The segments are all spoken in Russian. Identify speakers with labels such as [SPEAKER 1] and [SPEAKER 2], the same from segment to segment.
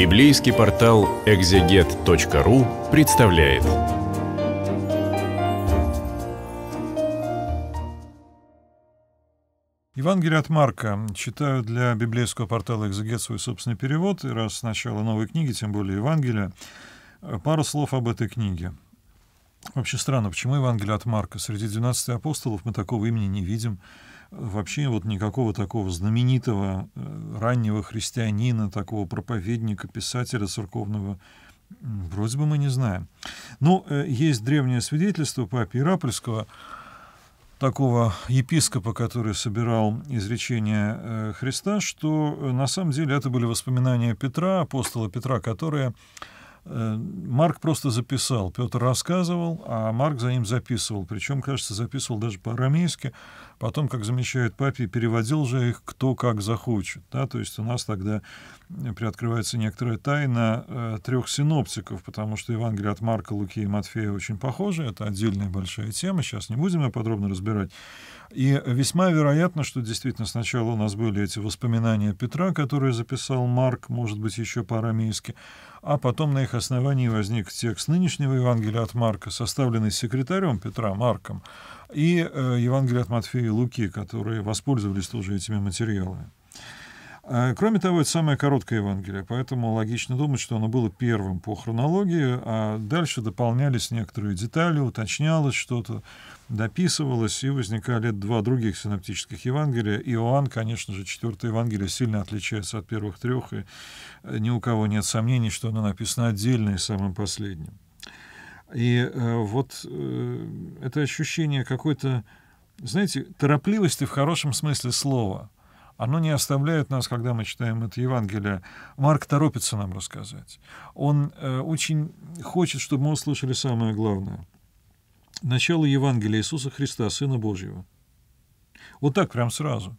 [SPEAKER 1] Библейский портал экзегет.ру представляет. Евангелие от Марка. Читаю для библейского портала «Экзегет» свой собственный перевод, и раз сначала новой книги, тем более Евангелия, э, пару слов об этой книге. Вообще странно, почему Евангелие от Марка? Среди 12 апостолов мы такого имени не видим вообще вот никакого такого знаменитого э, раннего христианина, такого проповедника, писателя церковного вроде бы мы не знаем. Но ну, э, есть древнее свидетельство Папи Ирапольского, такого епископа, который собирал изречения э, Христа, что на самом деле это были воспоминания Петра, апостола Петра, которые Э, Марк просто записал. Петр рассказывал, а Марк за ним записывал. Причем, кажется, записывал даже по-арамейски. Потом, как замечает папе, переводил же их кто как захочет. Да? То есть у нас тогда э, приоткрывается некоторая тайна э, трех синоптиков, потому что Евангелие от Марка, Луки и Матфея очень похожи. Это отдельная большая тема. Сейчас не будем ее подробно разбирать. И весьма вероятно, что действительно сначала у нас были эти воспоминания Петра, которые записал Марк, может быть, еще по-арамейски а потом на их основании возник текст нынешнего Евангелия от Марка, составленный секретарем Петра Марком, и э, Евангелие от Матфея и Луки, которые воспользовались тоже этими материалами. Э, кроме того, это самое короткое Евангелие, поэтому логично думать, что оно было первым по хронологии, а дальше дополнялись некоторые детали, уточнялось что-то, дописывалось, и возникали два других синоптических Евангелия. Иоанн, конечно же, четвертое Евангелие сильно отличается от первых трех, и э, ни у кого нет сомнений, что оно написано отдельно и самым последним. И э, вот э, это ощущение какой-то, знаете, торопливости в хорошем смысле слова — оно не оставляет нас, когда мы читаем это Евангелие. Марк торопится нам рассказать. Он э, очень хочет, чтобы мы услышали самое главное. Начало Евангелия Иисуса Христа, Сына Божьего. Вот так прям сразу.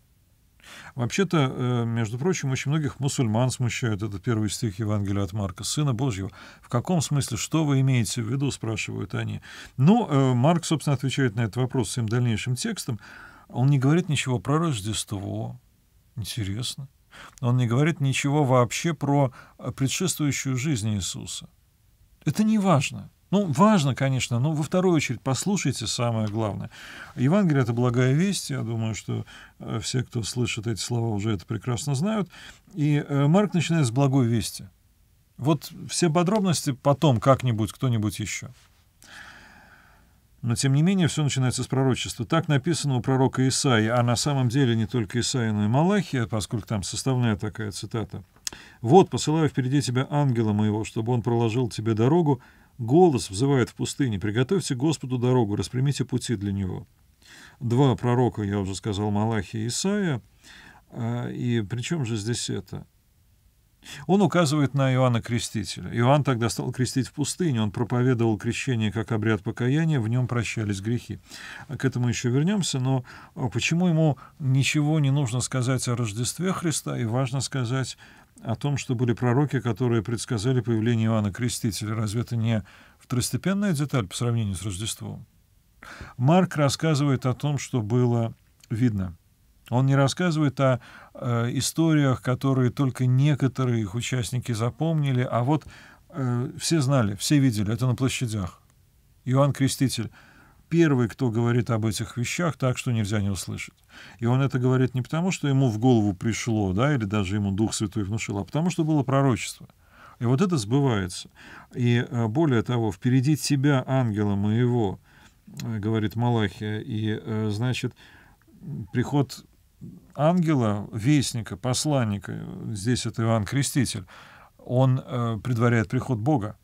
[SPEAKER 1] Вообще-то, э, между прочим, очень многих мусульман смущает этот первый стих Евангелия от Марка, «Сына Божьего». В каком смысле? Что вы имеете в виду? спрашивают они. Ну, э, Марк, собственно, отвечает на этот вопрос своим дальнейшим текстом. Он не говорит ничего про Рождество, Интересно. Он не говорит ничего вообще про э, предшествующую жизнь Иисуса. Это не важно. Ну, важно, конечно, но во вторую очередь послушайте самое главное. Евангелие — это благая весть. Я думаю, что э, все, кто слышит эти слова, уже это прекрасно знают. И э, Марк начинает с благой вести. Вот все подробности потом как-нибудь кто-нибудь еще. Но, тем не менее, все начинается с пророчества. Так написано у пророка Исаи, а на самом деле не только Исаия но и Малахия, поскольку там составная такая цитата. «Вот, посылаю впереди тебя ангела моего, чтобы он проложил тебе дорогу. Голос взывает в пустыне. Приготовьте Господу дорогу, распрямите пути для него». Два пророка, я уже сказал, Малахия и Исаия. А, и при чем же здесь это? Он указывает на Иоанна Крестителя. Иоанн тогда стал крестить в пустыне. Он проповедовал крещение как обряд покаяния, в нем прощались грехи. А к этому еще вернемся, но а, почему ему ничего не нужно сказать о Рождестве Христа и важно сказать о том, что были пророки, которые предсказали появление Иоанна Крестителя. Разве это не второстепенная деталь по сравнению с Рождеством? Марк рассказывает о том, что было видно — он не рассказывает о э, историях, которые только некоторые их участники запомнили, а вот э, все знали, все видели, это на площадях. Иоанн Креститель первый, кто говорит об этих вещах так, что нельзя не услышать. И он это говорит не потому, что ему в голову пришло, да, или даже ему Дух Святой внушил, а потому, что было пророчество. И вот это сбывается. И э, более того, впереди тебя, ангела моего, э, говорит Малахия, и, э, значит, приход ангела, вестника, посланника, здесь это Иоанн Креститель, он э, предваряет приход Бога.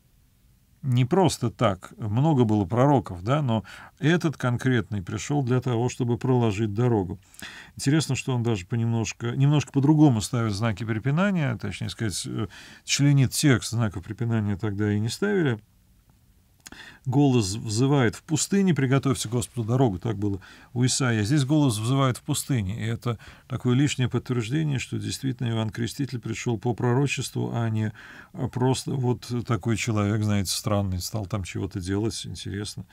[SPEAKER 1] Не просто так. Много было пророков, да, но этот конкретный пришел для того, чтобы проложить дорогу. Интересно, что он даже понемножко, немножко по-другому ставит знаки препинания, точнее сказать, э, членит текст знаков препинания тогда и не ставили, голос взывает в пустыне, приготовьте Господу дорогу, так было у Исаия. Здесь голос взывает в пустыне, и это такое лишнее подтверждение, что действительно Иоанн Креститель пришел по пророчеству, а не а просто вот такой человек, знаете, странный, стал там чего-то делать, интересно.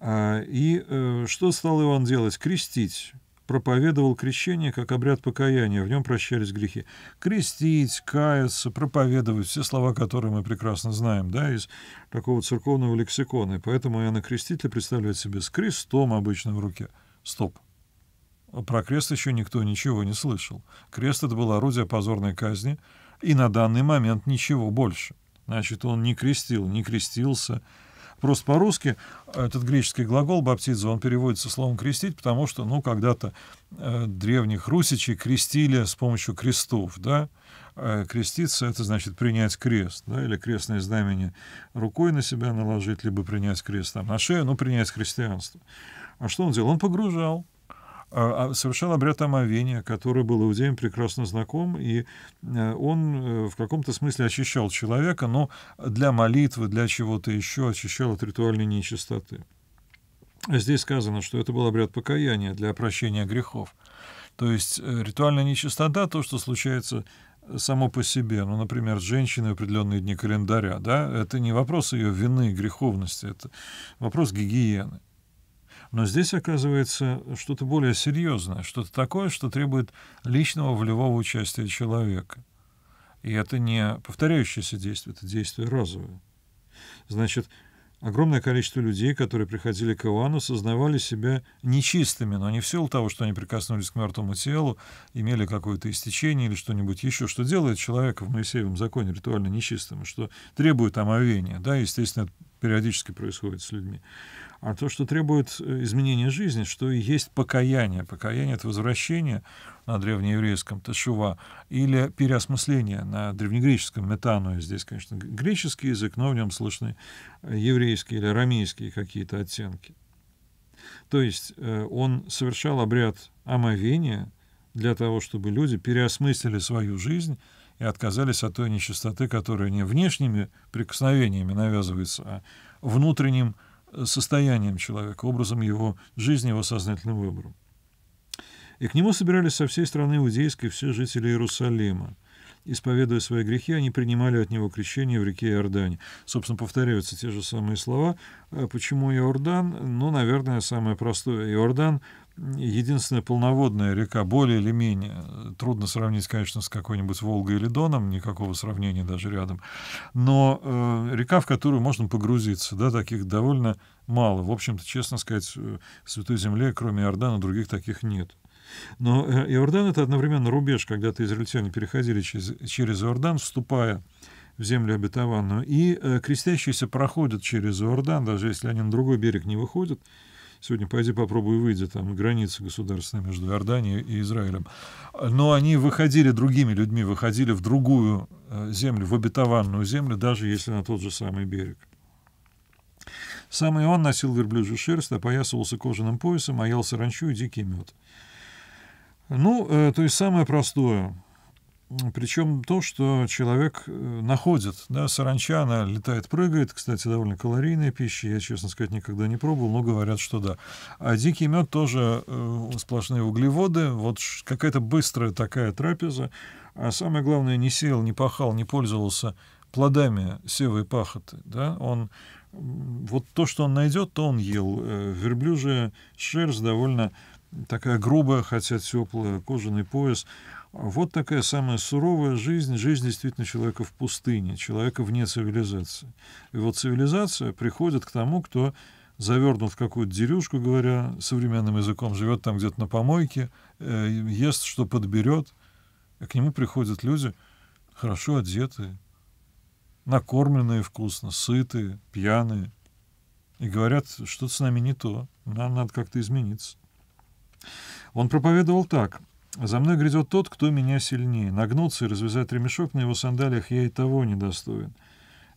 [SPEAKER 1] А, и э, что стал Иоанн делать? Крестить проповедовал крещение как обряд покаяния, в нем прощались грехи. Крестить, каяться, проповедовать, все слова, которые мы прекрасно знаем, да, из такого церковного лексикона. И поэтому я на Креститель представляет себе с крестом обычно в руке. Стоп. Про крест еще никто ничего не слышал. Крест — это было орудие позорной казни, и на данный момент ничего больше. Значит, он не крестил, не крестился — Просто по-русски а этот греческий глагол «баптиза», он переводится словом «крестить», потому что, ну, когда-то э, древних русичей крестили с помощью крестов, да, э, креститься — это значит принять крест, да, или крестное знамение рукой на себя наложить, либо принять крест там, на шею, ну, принять христианство. А что он делал? Он погружал а, а, совершал обряд омовения, который был иудеям прекрасно знаком, и э, он э, в каком-то смысле очищал человека, но для молитвы, для чего-то еще очищал от ритуальной нечистоты. Здесь сказано, что это был обряд покаяния для прощения грехов. То есть э, ритуальная нечистота — то, что случается само по себе, ну, например, с женщиной в определенные дни календаря, да, это не вопрос ее вины, греховности, это вопрос гигиены. Но здесь оказывается что-то более серьезное, что-то такое, что требует личного волевого участия человека. И это не повторяющееся действие, это действие разовое. Значит, огромное количество людей, которые приходили к Ивану, сознавали себя нечистыми, но не в силу того, что они прикоснулись к мертвому телу, имели какое-то истечение или что-нибудь еще, что делает человека в Моисеевом законе ритуально нечистым, что требует омовения. Да, естественно, это периодически происходит с людьми а то, что требует э, изменения жизни, что и есть покаяние. Покаяние — это возвращение на древнееврейском «тешува» или переосмысление на древнегреческом «метану». Здесь, конечно, греческий язык, но в нем слышны э, еврейские или арамейские какие-то оттенки. То есть э, он совершал обряд омовения для того, чтобы люди переосмыслили свою жизнь и отказались от той нечистоты, которая не внешними прикосновениями навязывается, а внутренним состоянием человека, образом его жизни, его сознательным выбором. И к нему собирались со всей страны иудейской все жители Иерусалима. Исповедуя свои грехи, они принимали от него крещение в реке Иордане. Собственно, повторяются те же самые слова. «А почему Иордан? Ну, наверное, самое простое. Иордан единственная полноводная река, более или менее. Трудно сравнить, конечно, с какой-нибудь Волгой или Доном, никакого сравнения даже рядом. Но э, река, в которую можно погрузиться, да, таких довольно мало. В общем-то, честно сказать, э, в Святой Земле, кроме Иордана, других таких нет. Но э, Иордан — это одновременно рубеж, когда-то израильтяне переходили через, через Иордан, вступая в землю обетованную, и э, крестящиеся проходят через Иордан, даже если они на другой берег не выходят, Сегодня пойди попробуй выйди, там граница государственная между Иорданией и Израилем. Но они выходили другими людьми, выходили в другую э, землю, в обетованную землю, даже если на тот же самый берег. Сам Иоанн носил верблюжью шерсть, опоясывался кожаным поясом, аялся ранчу и дикий мед. Ну, э, то есть самое простое — причем то, что человек э, находит, да, саранча, она летает, прыгает, кстати, довольно калорийная пища, я, честно сказать, никогда не пробовал, но говорят, что да. А дикий мед тоже э, сплошные углеводы, вот какая-то быстрая такая трапеза, а самое главное, не сеял, не пахал, не пользовался плодами севы пахоты, да, он вот то, что он найдет, то он ел. Э, верблюжья шерсть довольно такая грубая, хотя теплая, кожаный пояс — вот такая самая суровая жизнь, жизнь действительно человека в пустыне, человека вне цивилизации. И вот цивилизация приходит к тому, кто завернут в какую-то дерюшку, говоря современным языком, живет там где-то на помойке, э, ест, что подберет. И а к нему приходят люди, хорошо одетые, накормленные вкусно, сытые, пьяные. И говорят, что с нами не то, нам надо как-то измениться. Он проповедовал так. За мной грядет тот, кто меня сильнее. Нагнуться и развязать ремешок на его сандалиях я и того не достоин.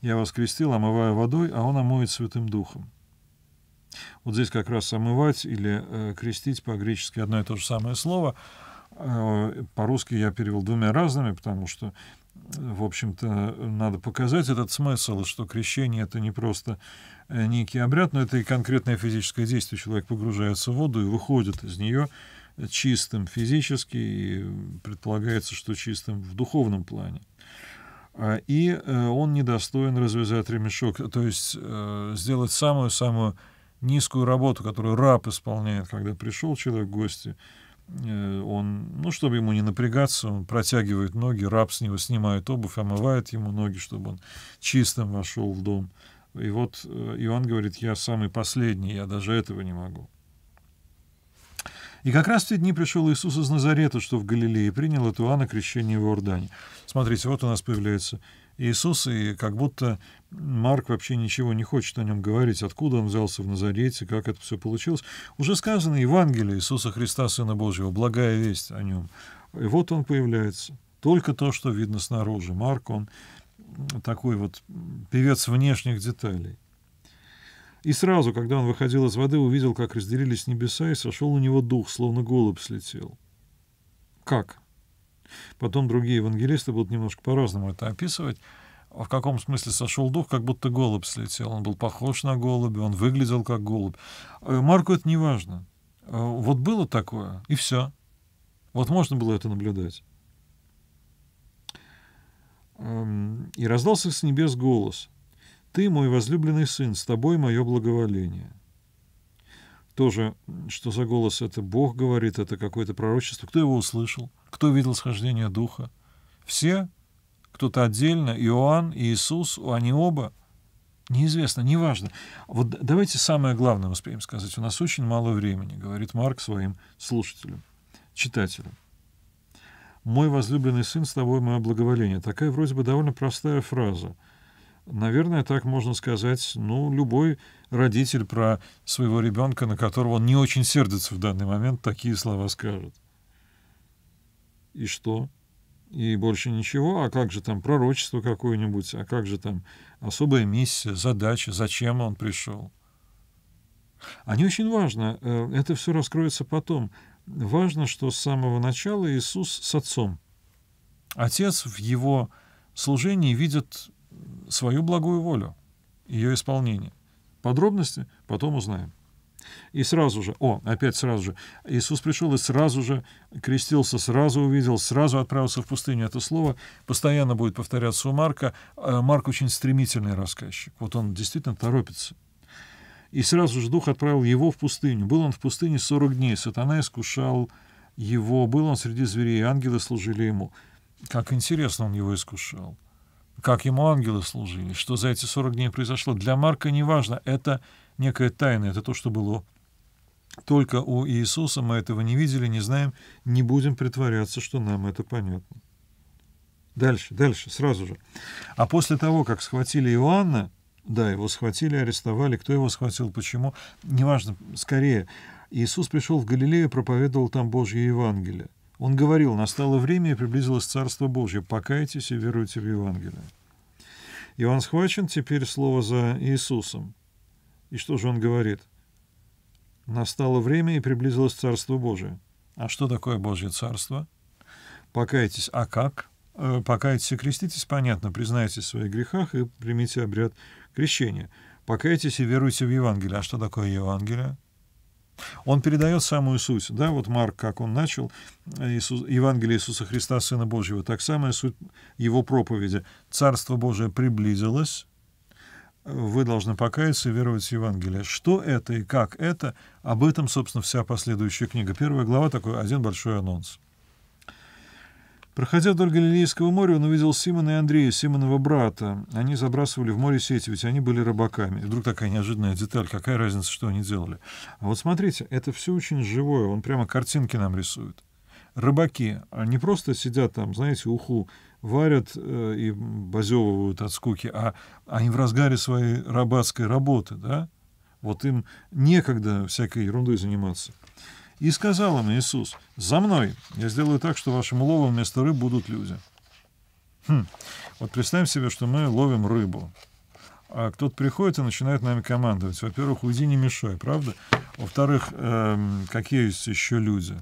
[SPEAKER 1] Я вас крестил, омывая водой, а он омоет святым духом. Вот здесь как раз «омывать» или э, «крестить» по-гречески одно и то же самое слово. Э, по-русски я перевел двумя разными, потому что, э, в общем-то, надо показать этот смысл, что крещение — это не просто э, некий обряд, но это и конкретное физическое действие. Человек погружается в воду и выходит из нее — чистым физически и предполагается, что чистым в духовном плане. А, и э, он недостоин развязать ремешок, то есть э, сделать самую-самую низкую работу, которую раб исполняет, когда пришел человек в гости, э, он, ну, чтобы ему не напрягаться, он протягивает ноги, раб с него снимает обувь, омывает ему ноги, чтобы он чистым вошел в дом. И вот Иоанн говорит, я самый последний, я даже этого не могу. И как раз в те дни пришел Иисус из Назарета, что в Галилее, и принял от Иоанна крещение в Иордане. Смотрите, вот у нас появляется Иисус, и как будто Марк вообще ничего не хочет о нем говорить, откуда он взялся в Назарете, как это все получилось. Уже сказано Евангелие Иисуса Христа, Сына Божьего, благая весть о нем. И вот он появляется. Только то, что видно снаружи. Марк, он такой вот певец внешних деталей. И сразу, когда он выходил из воды, увидел, как разделились небеса, и сошел у него дух, словно голубь слетел. Как? Потом другие евангелисты будут немножко по-разному это описывать. В каком смысле сошел дух, как будто голубь слетел. Он был похож на голубя, он выглядел как голубь. Э, Марку это не важно. Э, вот было такое, и все. Вот можно было это наблюдать. Эм, и раздался с небес голос — ты мой возлюбленный сын, с тобой мое благоволение. Тоже, что за голос это Бог говорит, это какое-то пророчество. Кто его услышал? Кто видел схождение Духа? Все? Кто-то отдельно? Иоанн, Иисус? Они оба? Неизвестно, неважно. Вот давайте самое главное успеем сказать. У нас очень мало времени, говорит Марк своим слушателям, читателям. «Мой возлюбленный сын, с тобой мое благоволение». Такая вроде бы довольно простая фраза – Наверное, так можно сказать, ну, любой родитель про своего ребенка, на которого он не очень сердится в данный момент, такие слова скажет. И что? И больше ничего? А как же там пророчество какое-нибудь? А как же там особая миссия, задача? Зачем он пришел? они очень важно, э, это все раскроется потом. Важно, что с самого начала Иисус с Отцом. Отец в его служении видит свою благую волю, ее исполнение. Подробности потом узнаем. И сразу же, о, опять сразу же, Иисус пришел и сразу же крестился, сразу увидел, сразу отправился в пустыню. Это слово постоянно будет повторяться у Марка. Э, Марк очень стремительный рассказчик. Вот он действительно торопится. И сразу же Дух отправил его в пустыню. Был он в пустыне 40 дней. Сатана искушал его. Был он среди зверей. Ангелы служили ему. Как интересно он его искушал как ему ангелы служили, что за эти 40 дней произошло. Для Марка неважно, это некая тайна, это то, что было только у Иисуса, мы этого не видели, не знаем, не будем притворяться, что нам это понятно. Дальше, дальше, сразу же. А после того, как схватили Иоанна, да, его схватили, арестовали, кто его схватил, почему, неважно, скорее, Иисус пришел в Галилею, проповедовал там Божье Евангелие. Он говорил, настало время и приблизилось Царство Божье, покайтесь и веруйте в Евангелие. Иоанн схвачен теперь слово за Иисусом. И что же он говорит? Настало время и приблизилось Царство Божие. А что такое Божье Царство? Покайтесь. А как? Э, покайтесь и креститесь, понятно, признайтесь в своих грехах и примите обряд крещения. Покайтесь и веруйте в Евангелие. А что такое Евангелие? Он передает самую суть. Да, вот Марк, как он начал, Иисус, Евангелие Иисуса Христа, Сына Божьего, так самая суть его проповеди. Царство Божие приблизилось, вы должны покаяться и веровать в Евангелие. Что это и как это, об этом, собственно, вся последующая книга. Первая глава такой один большой анонс. Проходя вдоль Галилейского моря, он увидел Симона и Андрея, Симонова брата. Они забрасывали в море сети, ведь они были рыбаками. И вдруг такая неожиданная деталь, какая разница, что они делали. А вот смотрите, это все очень живое, он прямо картинки нам рисует. Рыбаки они просто сидят там, знаете, уху варят э, и базевывают от скуки, а они в разгаре своей рабатской работы, да? Вот им некогда всякой ерундой заниматься. И сказал им Иисус, «За мной! Я сделаю так, что вашим ловом вместо рыб будут люди». Хм. Вот представим себе, что мы ловим рыбу. А кто-то приходит и начинает нами командовать. Во-первых, уйди, не мешай, правда? Во-вторых, эм, какие есть еще люди?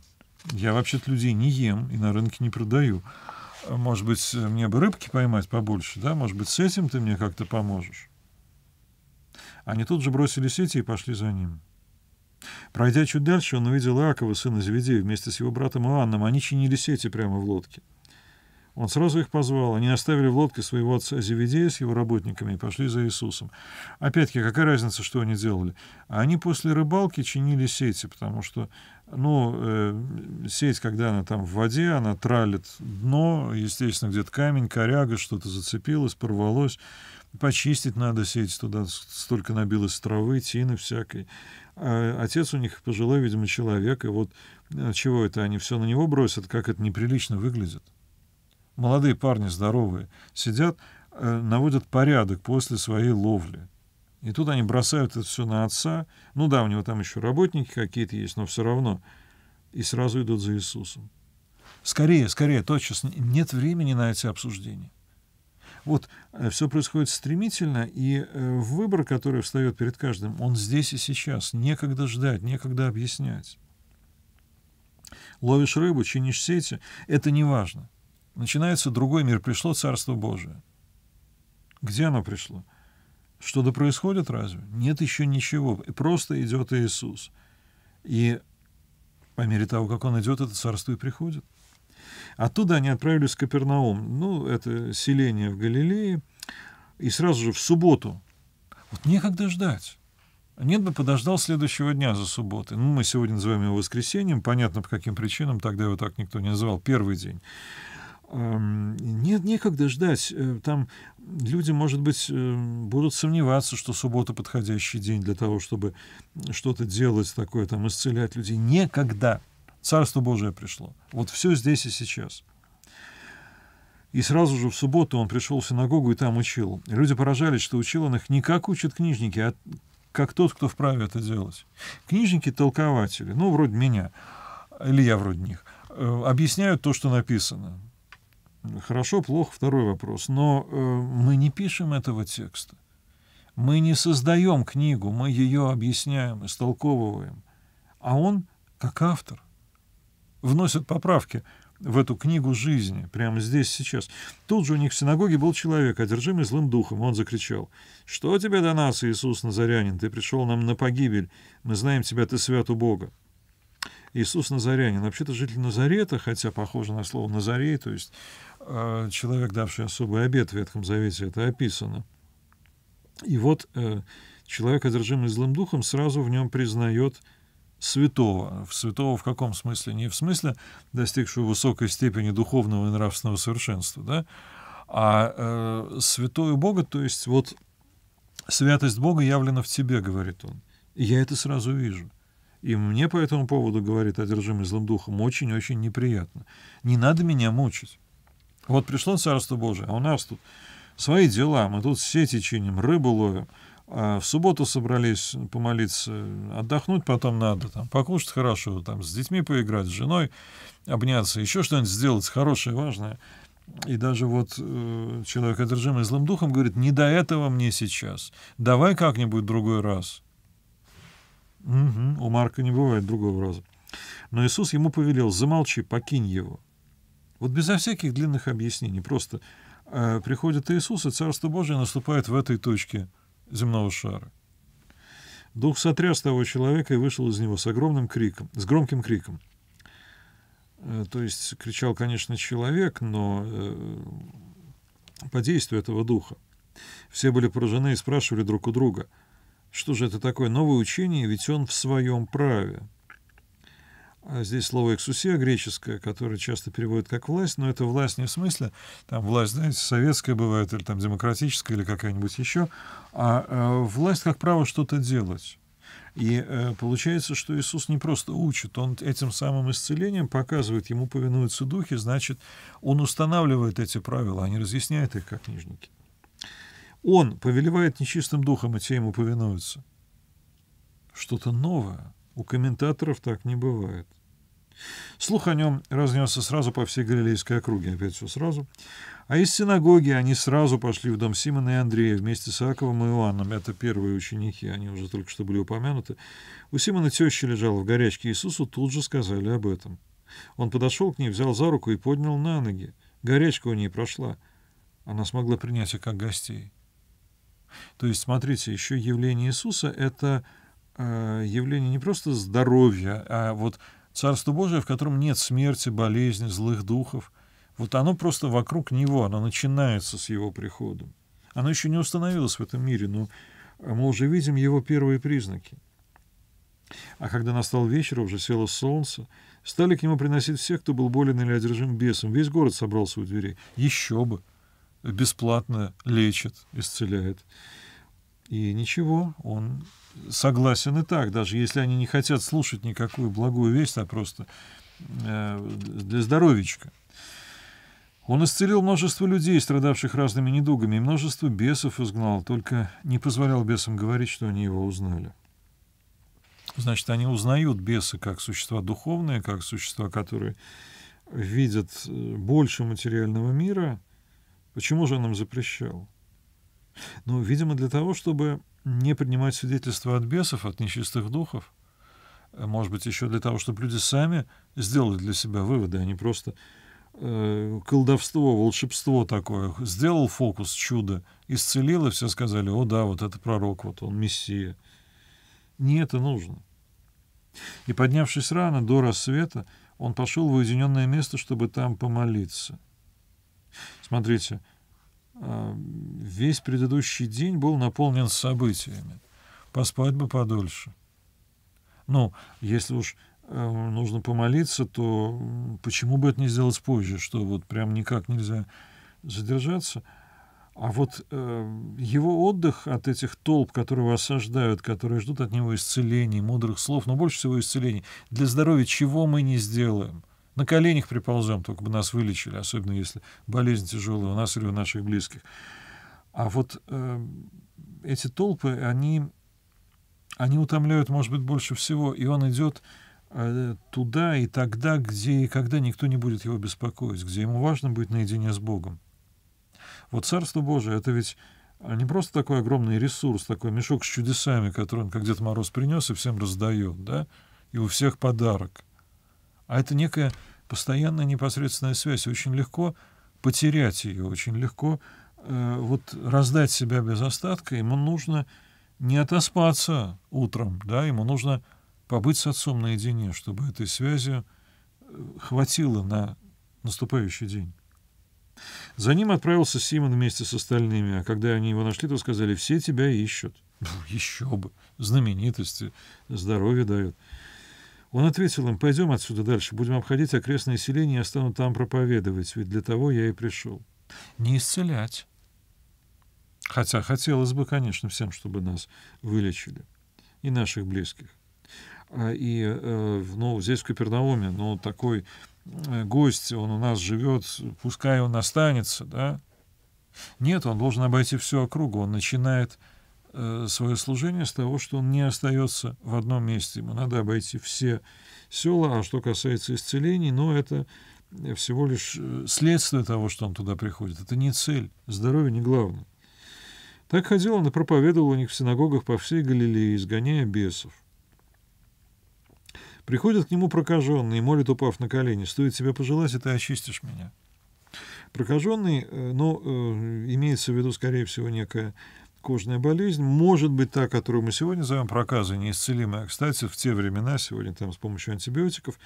[SPEAKER 1] Я вообще-то людей не ем и на рынке не продаю. Может быть, мне бы рыбки поймать побольше, да? Может быть, с этим ты мне как-то поможешь? Они тут же бросили сети и пошли за ним. Пройдя чуть дальше, он увидел Иакова, сына Зеведея, вместе с его братом Иоанном. Они чинили сети прямо в лодке. Он сразу их позвал. Они оставили в лодке своего отца Зеведея с его работниками и пошли за Иисусом. Опять-таки, какая разница, что они делали? Они после рыбалки чинили сети, потому что ну, э, сеть, когда она там в воде, она тралит дно, естественно, где-то камень, коряга, что-то зацепилось, порвалось. Почистить надо сеть, туда столько набилось травы, тины всякой. А, отец у них пожилой, видимо, человек, и вот э, чего это они все на него бросят, как это неприлично выглядит. Молодые парни здоровые сидят, э, наводят порядок после своей ловли. И тут они бросают это все на отца. Ну да, у него там еще работники какие-то есть, но все равно. И сразу идут за Иисусом. Скорее, скорее, тотчас. Нет времени на эти обсуждения. Вот э, все происходит стремительно, и э, выбор, который встает перед каждым, он здесь и сейчас. Некогда ждать, некогда объяснять. Ловишь рыбу, чинишь сети, это не важно. Начинается другой мир, пришло Царство Божие. Где оно пришло? Что-то происходит разве? Нет еще ничего. Просто идет Иисус. И по мере того, как он идет, это царство и приходит. Оттуда они отправились в Капернаум, ну, это селение в Галилее, и сразу же в субботу. Вот некогда ждать. Нет бы подождал следующего дня за субботы. Ну, мы сегодня называем его воскресеньем. Понятно, по каким причинам. Тогда его так никто не называл. Первый день. Эм, нет, некогда ждать. Э, там люди, может быть, э, будут сомневаться, что суббота подходящий день для того, чтобы что-то делать такое, там, исцелять людей. Некогда. Царство Божие пришло. Вот все здесь и сейчас. И сразу же в субботу он пришел в синагогу и там учил. И люди поражались, что учил он их не как учат книжники, а как тот, кто вправе это делать. Книжники-толкователи, ну, вроде меня, или я вроде них, э, объясняют то, что написано. Хорошо, плохо, второй вопрос. Но э, мы не пишем этого текста. Мы не создаем книгу, мы ее объясняем, истолковываем. А он, как автор, вносят поправки в эту книгу жизни, прямо здесь, сейчас. Тут же у них в синагоге был человек, одержимый злым духом. Он закричал, «Что тебе до нас, Иисус Назарянин? Ты пришел нам на погибель. Мы знаем тебя, ты свят у Бога». Иисус Назарянин, вообще-то житель Назарета, хотя похоже на слово «назарей», то есть э, человек, давший особый обет в Ветхом Завете, это описано. И вот э, человек, одержимый злым духом, сразу в нем признает святого. В святого в каком смысле? Не в смысле достигшего высокой степени духовного и нравственного совершенства, да? а э, святое Бога, то есть вот святость Бога явлена в тебе, говорит он. И я это сразу вижу. И мне по этому поводу, говорит одержимый злым духом, очень-очень неприятно. Не надо меня мучить. Вот пришло Царство Божие, а у нас тут свои дела. Мы тут сети чиним, рыбу ловим, а в субботу собрались помолиться, отдохнуть потом надо, там, покушать хорошо, там, с детьми поиграть, с женой обняться, еще что-нибудь сделать хорошее, важное. И даже вот э, человек, одержимый злым духом, говорит, не до этого мне сейчас, давай как-нибудь другой раз. Угу. У Марка не бывает другого раза. Но Иисус ему повелел, замолчи, покинь его. Вот безо всяких длинных объяснений, просто э, приходит Иисус, и Царство Божие наступает в этой точке – земного шара. Дух сотряс того человека и вышел из него с огромным криком, с громким криком. Э, то есть кричал, конечно, человек, но э, по действию этого духа. Все были поражены и спрашивали друг у друга, что же это такое новое учение, ведь он в своем праве. А здесь слово «эксусия» греческое, которое часто переводят как «власть», но это власть не в смысле, там власть, знаете, советская бывает, или там демократическая, или какая-нибудь еще, а э, власть как право что-то делать. И э, получается, что Иисус не просто учит, он этим самым исцелением показывает, ему повинуются духи, значит, он устанавливает эти правила, а не разъясняет их как книжники. Он повелевает нечистым духом, и те ему повинуются. Что-то новое. У комментаторов так не бывает. Слух о нем разнесся сразу по всей Галилейской округе, опять все сразу. А из синагоги они сразу пошли в дом Симона и Андрея вместе с Иаковом и Иоанном. Это первые ученики, они уже только что были упомянуты. У Симона теща лежала в горячке, Иисусу тут же сказали об этом. Он подошел к ней, взял за руку и поднял на ноги. Горячка у ней прошла. Она смогла принять их как гостей. То есть, смотрите, еще явление Иисуса — это э, явление не просто здоровья, а вот Царство Божие, в котором нет смерти, болезни, злых духов, вот оно просто вокруг него, оно начинается с его приходом. Оно еще не установилось в этом мире, но э, мы уже видим его первые признаки. А когда настал вечер, уже село солнце, стали к нему приносить всех, кто был болен или одержим бесом. Весь город собрался у дверей. Еще бы! Бесплатно лечит, исцеляет. И ничего, он согласен и так, даже если они не хотят слушать никакую благую весть, а просто э, для здоровичка. Он исцелил множество людей, страдавших разными недугами, и множество бесов изгнал, только не позволял бесам говорить, что они его узнали. Значит, они узнают бесы как существа духовные, как существа, которые видят э, больше материального мира. Почему же он им запрещал? Ну, видимо, для того, чтобы не принимать свидетельства от бесов, от нечистых духов, э, может быть, еще для того, чтобы люди сами сделали для себя выводы, а не просто э, колдовство, волшебство такое. Сделал фокус, чудо, исцелил, и все сказали, о да, вот это пророк, вот он мессия. Не это нужно. И, поднявшись рано, до рассвета, он пошел в уединенное место, чтобы там помолиться. Смотрите, весь предыдущий день был наполнен событиями. Поспать бы подольше. Ну, если уж эм, нужно помолиться, то почему бы это не сделать позже, что вот прям никак нельзя задержаться. А вот э, его отдых от этих толп, которые его осаждают, которые ждут от него исцелений, мудрых слов, но больше всего исцелений, для здоровья чего мы не сделаем? На коленях приползем, только бы нас вылечили, особенно если болезнь тяжелая у нас или у наших близких. А вот э, эти толпы, они, они утомляют, может быть, больше всего, и он идет э, туда и тогда, где и когда никто не будет его беспокоить, где ему важно быть наедине с Богом. Вот Царство Божие — это ведь не просто такой огромный ресурс, такой мешок с чудесами, который он как Дед Мороз принес и всем раздает, да, и у всех подарок. А это некая постоянная непосредственная связь. Очень легко потерять ее, очень легко э, вот раздать себя без остатка. Ему нужно не отоспаться утром, да, ему нужно побыть с отцом наедине, чтобы этой связи э, хватило на наступающий день. За ним отправился Симон вместе с остальными, а когда они его нашли, то сказали, все тебя ищут. еще бы, знаменитости, здоровье дают. Он ответил им, пойдем отсюда дальше, будем обходить окрестные селения, я стану там проповедовать, ведь для того я и пришел. Не исцелять. Хотя хотелось бы, конечно, всем, чтобы нас вылечили. И наших близких. А, и э, ну, здесь, в Капернауме, ну, такой э, гость, он у нас живет, пускай он останется, да? Нет, он должен обойти всю округу. Он начинает Э, свое служение с того, что он не остается в одном месте. Ему надо обойти все села. А что касается исцелений, ну, это всего лишь э, следствие того, что он туда приходит. Это не цель. Здоровье не главное. Так ходил он и проповедовал у них в синагогах по всей Галилее, изгоняя бесов. Приходят к нему прокаженные, и молит, упав на колени, «Стоит тебе пожелать, и ты очистишь меня». Прокаженный, но э, ну, имеется в виду, скорее всего, некая кожная болезнь, может быть та, которую мы сегодня называем проказой, неисцелимая. Кстати, в те времена, сегодня там с помощью антибиотиков,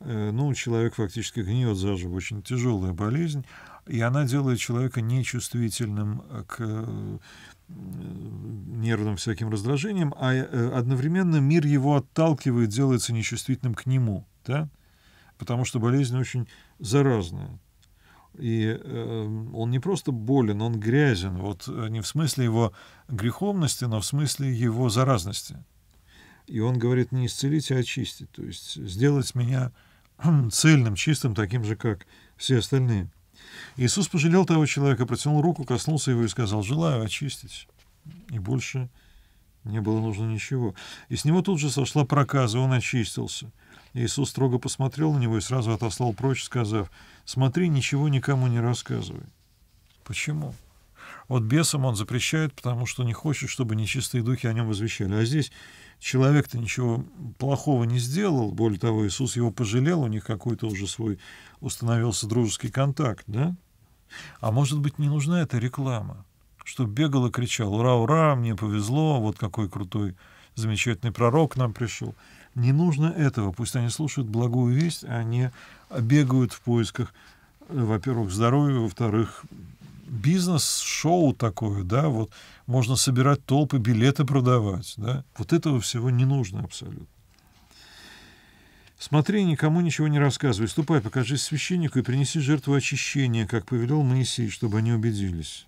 [SPEAKER 1] э, ну, человек фактически гниет заживо, очень тяжелая болезнь, и она делает человека нечувствительным к э, нервным всяким раздражениям, а э, одновременно мир его отталкивает, делается нечувствительным к нему, да? потому что болезнь очень заразная. И э, он не просто болен, он грязен. Вот э, не в смысле его греховности, но в смысле его заразности. И он говорит не исцелить, а очистить. То есть сделать меня цельным, чистым, таким же, как все остальные. Иисус пожалел того человека, протянул руку, коснулся его и сказал, «Желаю очистить». И больше не было нужно ничего. И с него тут же сошла проказа, он очистился — Иисус строго посмотрел на него и сразу отослал прочь, сказав, «Смотри, ничего никому не рассказывай». Почему? Вот бесам он запрещает, потому что не хочет, чтобы нечистые духи о нем возвещали. А здесь человек-то ничего плохого не сделал. Более того, Иисус его пожалел, у них какой-то уже свой установился дружеский контакт, да? А может быть, не нужна эта реклама? чтобы бегал и кричал, ура, ура, мне повезло, вот какой крутой, замечательный пророк к нам пришел. Не нужно этого. Пусть они слушают благую весть, а не бегают в поисках, э, во-первых, здоровья, во-вторых, бизнес-шоу такое, да, вот можно собирать толпы, билеты продавать, да. Вот этого всего не нужно абсолютно. Смотри, никому ничего не рассказывай. Ступай, покажись священнику и принеси жертву очищения, как повелел Моисей, чтобы они убедились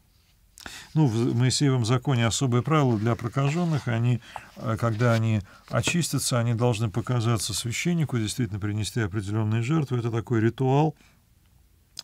[SPEAKER 1] ну, в Моисеевом законе особые правила для прокаженных, они, э, когда они очистятся, они должны показаться священнику, действительно принести определенные жертвы, это такой ритуал,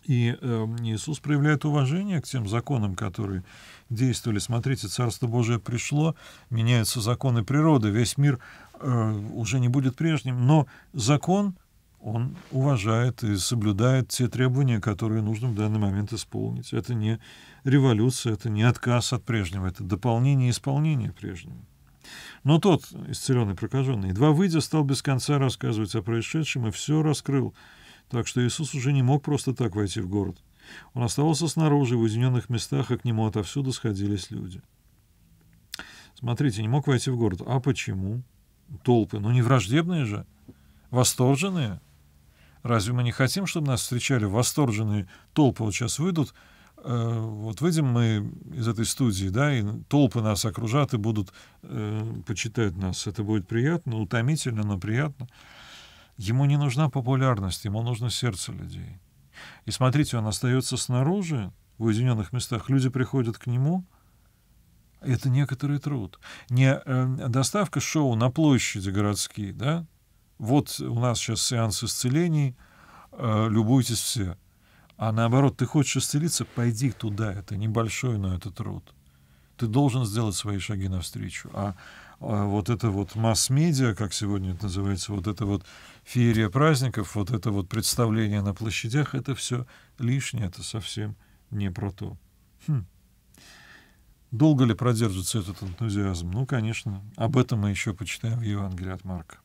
[SPEAKER 1] и э, Иисус проявляет уважение к тем законам, которые действовали. Смотрите, Царство Божие пришло, меняются законы природы, весь мир э, уже не будет прежним, но закон он уважает и соблюдает те требования, которые нужно в данный момент исполнить. Это не революция, это не отказ от прежнего, это дополнение исполнения прежнего. Но тот, исцеленный прокаженный, едва выйдя, стал без конца рассказывать о происшедшем и все раскрыл. Так что Иисус уже не мог просто так войти в город. Он оставался снаружи, в уединенных местах, и к нему отовсюду сходились люди. Смотрите, не мог войти в город. А почему? Толпы. Ну, не враждебные же. Восторженные. Разве мы не хотим, чтобы нас встречали восторженные толпы, вот сейчас выйдут, э, вот выйдем мы из этой студии, да, и толпы нас окружат и будут э, почитать нас. Это будет приятно, утомительно, но приятно. Ему не нужна популярность, ему нужно сердце людей. И смотрите, он остается снаружи, в уединенных местах. Люди приходят к нему, это некоторый труд. Не э, доставка шоу на площади городские, да, вот у нас сейчас сеанс исцелений, э, любуйтесь все. А наоборот, ты хочешь исцелиться, пойди туда, это небольшой, но это труд. Ты должен сделать свои шаги навстречу. А, а вот это вот масс-медиа, как сегодня это называется, вот это вот феерия праздников, вот это вот представление на площадях, это все лишнее, это совсем не про то. Хм. Долго ли продержится этот энтузиазм? Ну, конечно, об этом мы еще почитаем в Евангелии от Марка.